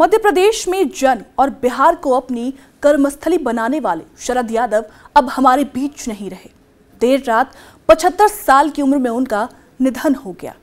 मध्य प्रदेश में जन और बिहार को अपनी कर्मस्थली बनाने वाले शरद यादव अब हमारे बीच नहीं रहे देर रात 75 साल की उम्र में उनका निधन हो गया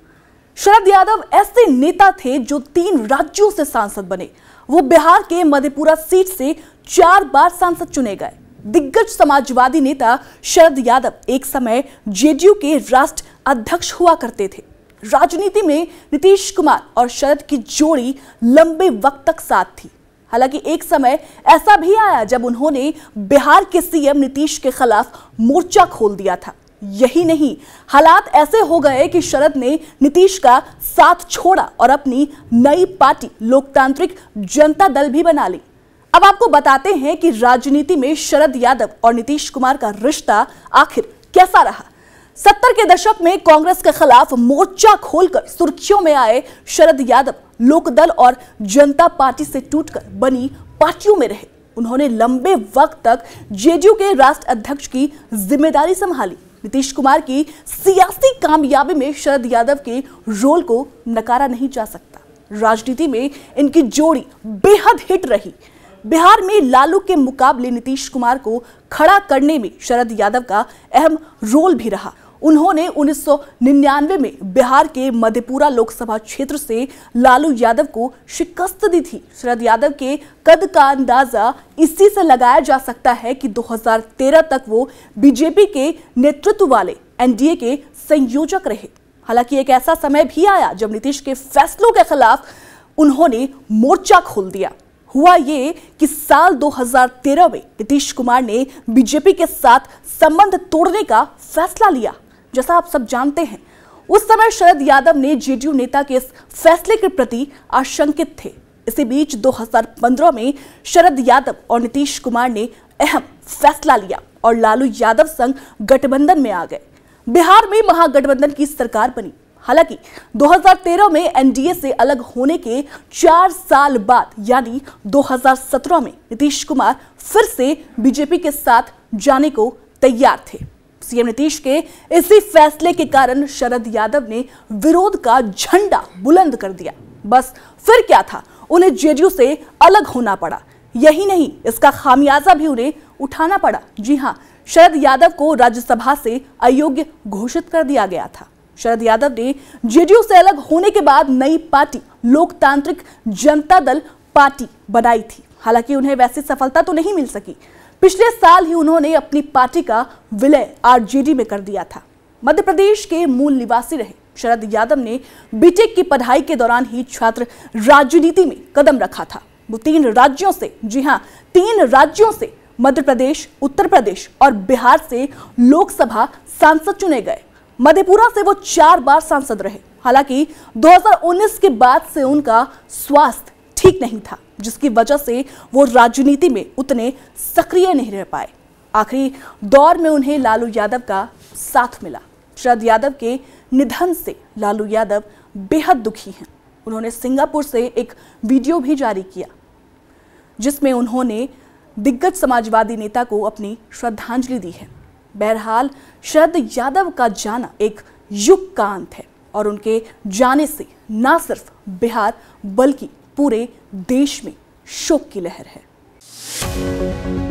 शरद यादव ऐसे नेता थे जो तीन राज्यों से सांसद बने वो बिहार के मधेपुरा सीट से चार बार सांसद चुने गए दिग्गज समाजवादी नेता शरद यादव एक समय जेडीयू के राष्ट्र अध्यक्ष हुआ करते थे राजनीति में नीतीश कुमार और शरद की जोड़ी लंबे वक्त तक साथ थी हालांकि एक समय ऐसा भी आया जब उन्होंने बिहार के सीएम नीतीश के खिलाफ मोर्चा खोल दिया था यही नहीं हालात ऐसे हो गए कि शरद ने नीतीश का साथ छोड़ा और अपनी नई पार्टी लोकतांत्रिक जनता दल भी बना ली अब आपको बताते हैं कि राजनीति में शरद यादव और नीतीश कुमार का रिश्ता आखिर कैसा रहा सत्तर के दशक में कांग्रेस के खिलाफ मोर्चा खोलकर सुर्खियों में आए शरद यादव लोकदल और जनता पार्टी से टूटकर बनी पार्टियों में रहे उन्होंने लंबे वक्त तक जेडीयू के राष्ट्र अध्यक्ष की जिम्मेदारी संभाली नीतीश कुमार की सियासी कामयाबी में शरद यादव के रोल को नकारा नहीं जा सकता राजनीति में इनकी जोड़ी बेहद हिट रही बिहार में लालू के मुकाबले नीतीश कुमार को खड़ा करने में शरद यादव का अहम रोल भी रहा उन्होंने 1999 में बिहार के मधेपुरा लोकसभा क्षेत्र से लालू यादव को शिकस्त दी थी शरद यादव के कद का अंदाजा इसी से लगाया जा सकता है कि 2013 तक वो बीजेपी के नेतृत्व वाले एनडीए के संयोजक रहे हालांकि एक ऐसा समय भी आया जब नीतीश के फैसलों के खिलाफ उन्होंने मोर्चा खोल दिया हुआ ये कि साल 2013 में नीतीश कुमार ने बीजेपी के साथ संबंध तोड़ने का फैसला लिया जैसा आप सब जानते हैं उस समय शरद यादव ने जेडीयू नेता के इस फैसले के प्रति आशंकित थे इसी बीच 2015 में शरद यादव और नीतीश कुमार ने अहम फैसला लिया और लालू यादव संग गठबंधन में आ गए बिहार में महागठबंधन की सरकार बनी हालांकि 2013 में एनडीए से अलग होने के चार साल बाद यानी 2017 में नीतीश कुमार फिर से बीजेपी के साथ जाने को तैयार थे सीएम नीतीश के इसी फैसले के कारण शरद यादव ने विरोध का झंडा बुलंद कर दिया बस फिर क्या था उन्हें जेडीयू से अलग होना पड़ा यही नहीं इसका खामियाजा भी उन्हें उठाना पड़ा जी हाँ शरद यादव को राज्यसभा से अयोग्य घोषित कर दिया गया था शरद यादव ने जेडीयू से अलग होने के बाद नई पार्टी लोकतांत्रिक जनता दल पार्टी बनाई थी हालांकि उन्हें वैसी सफलता तो नहीं मिल सकी पिछले साल ही उन्होंने अपनी पार्टी का विलय आरजेडी में कर दिया था मध्य प्रदेश के मूल निवासी रहे शरद यादव ने बीटेक की पढ़ाई के दौरान ही छात्र राजनीति में कदम रखा था वो तीन राज्यों से जी हाँ तीन राज्यों से मध्य प्रदेश उत्तर प्रदेश और बिहार से लोकसभा सांसद चुने गए मधेपुरा से वो चार बार सांसद रहे हालांकि 2019 के बाद से उनका स्वास्थ्य ठीक नहीं था जिसकी वजह से वो राजनीति में उतने सक्रिय नहीं रह पाए आखिरी दौर में उन्हें लालू यादव का साथ मिला शरद यादव के निधन से लालू यादव बेहद दुखी हैं उन्होंने सिंगापुर से एक वीडियो भी जारी किया जिसमें उन्होंने दिग्गज समाजवादी नेता को अपनी श्रद्धांजलि दी है बहरहाल शरद यादव का जाना एक युग का अंत है और उनके जाने से ना सिर्फ बिहार बल्कि पूरे देश में शोक की लहर है